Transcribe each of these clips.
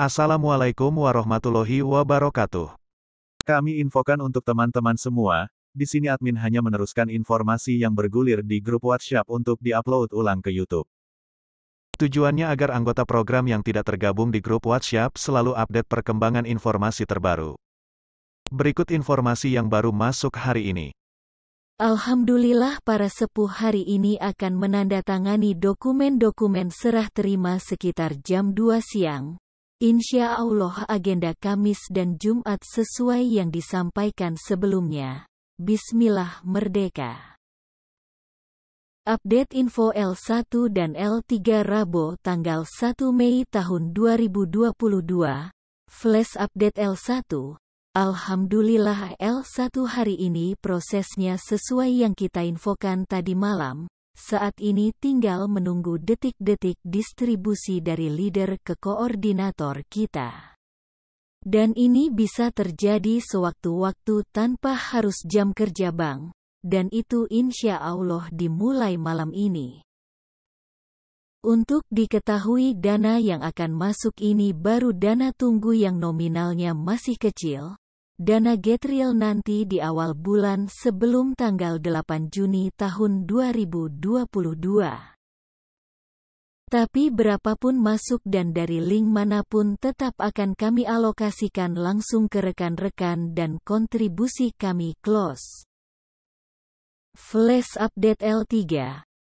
Assalamualaikum warahmatullahi wabarakatuh. Kami infokan untuk teman-teman semua, di sini admin hanya meneruskan informasi yang bergulir di grup WhatsApp untuk diupload ulang ke YouTube. Tujuannya agar anggota program yang tidak tergabung di grup WhatsApp selalu update perkembangan informasi terbaru. Berikut informasi yang baru masuk hari ini. Alhamdulillah para sepuh hari ini akan menandatangani dokumen-dokumen serah terima sekitar jam 2 siang. Insya Allah agenda Kamis dan Jumat sesuai yang disampaikan sebelumnya. Bismillah Merdeka. Update info L1 dan L3 Rabu tanggal 1 Mei tahun 2022. Flash update L1. Alhamdulillah L1 hari ini prosesnya sesuai yang kita infokan tadi malam. Saat ini tinggal menunggu detik-detik distribusi dari leader ke koordinator kita. Dan ini bisa terjadi sewaktu-waktu tanpa harus jam kerja bank, dan itu insya Allah dimulai malam ini. Untuk diketahui dana yang akan masuk ini baru dana tunggu yang nominalnya masih kecil, dana Getriel nanti di awal bulan sebelum tanggal 8 Juni tahun 2022. Tapi berapapun masuk dan dari link manapun tetap akan kami alokasikan langsung ke rekan-rekan dan kontribusi kami close. Flash update L3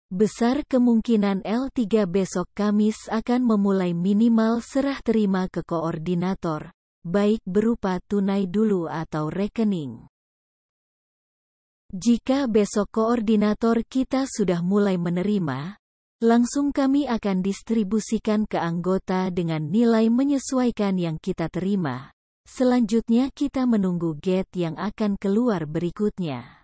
Besar kemungkinan L3 besok Kamis akan memulai minimal serah terima ke koordinator, baik berupa tunai dulu atau rekening. Jika besok koordinator kita sudah mulai menerima, langsung kami akan distribusikan ke anggota dengan nilai menyesuaikan yang kita terima. Selanjutnya kita menunggu gate yang akan keluar berikutnya.